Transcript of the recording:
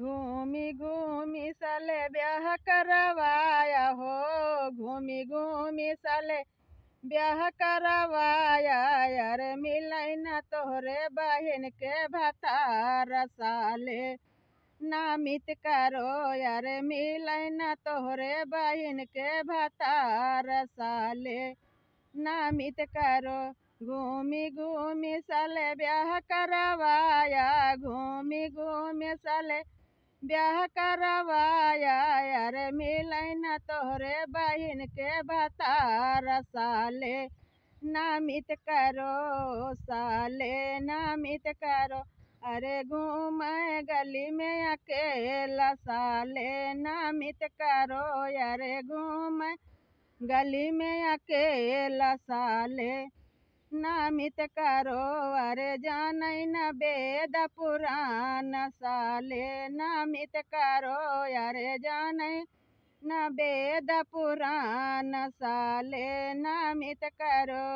घूमी घूमी साले ब्याह करवाया हो घूमी घूमी साले ब्याह करवाया यार मिलाई ना तोरे बहन के भतार साले नामित करो यार मिलाई ना तोरे बहन के भतार साले नामित करो घूमी घूमी साले ब्याह करवाया घूमी घूमी साले ब्याह करवाया अरे मिलन तोहरे बहन के बतार साले नामित करो साले नामित करो अरे घूम गली में अकेला साले नामित करो अरे घूम गली में अकेला साले नामित करो अर जानय न वेद पुराण साले नामित करो अर जानय न वेद पुराण साले नामित करो